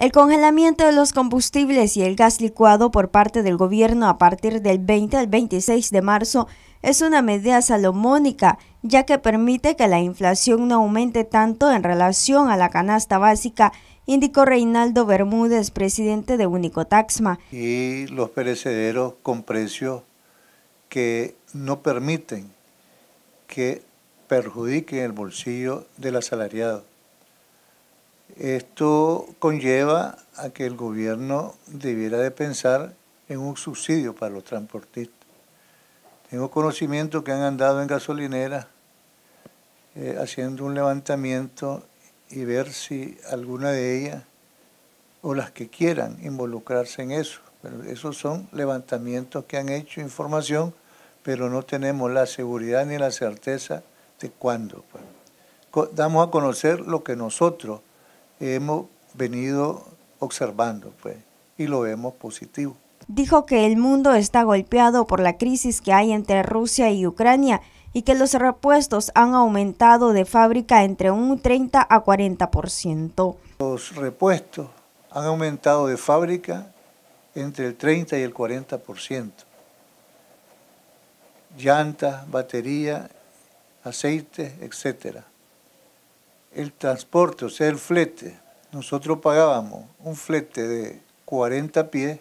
El congelamiento de los combustibles y el gas licuado por parte del gobierno a partir del 20 al 26 de marzo es una medida salomónica, ya que permite que la inflación no aumente tanto en relación a la canasta básica, indicó Reinaldo Bermúdez, presidente de Unicotaxma. Y los perecederos con precios que no permiten que perjudiquen el bolsillo del asalariado. Esto conlleva a que el gobierno debiera de pensar en un subsidio para los transportistas. Tengo conocimiento que han andado en gasolineras eh, haciendo un levantamiento y ver si alguna de ellas o las que quieran involucrarse en eso. Pero esos son levantamientos que han hecho información, pero no tenemos la seguridad ni la certeza de cuándo. Pues. Damos a conocer lo que nosotros hemos venido observando, pues, y lo vemos positivo. Dijo que el mundo está golpeado por la crisis que hay entre Rusia y Ucrania y que los repuestos han aumentado de fábrica entre un 30 a 40%. Los repuestos han aumentado de fábrica entre el 30 y el 40%. Llantas, batería, aceite, etcétera el transporte, o sea, el flete. Nosotros pagábamos un flete de 40 pies,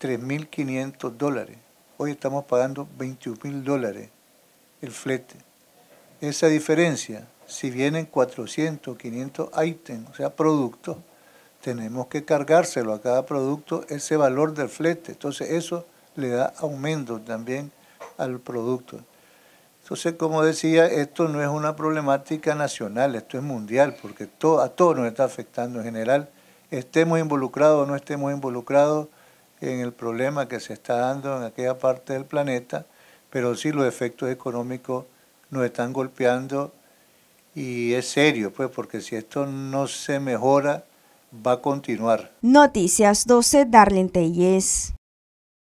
3.500 dólares. Hoy estamos pagando 21.000 dólares el flete. Esa diferencia, si vienen 400, 500 ítems, o sea, productos, tenemos que cargárselo a cada producto ese valor del flete. Entonces eso le da aumento también al producto. Entonces, como decía, esto no es una problemática nacional, esto es mundial, porque a todos nos está afectando en general, estemos involucrados o no estemos involucrados en el problema que se está dando en aquella parte del planeta, pero sí los efectos económicos nos están golpeando y es serio, pues, porque si esto no se mejora, va a continuar. Noticias 12, Darlene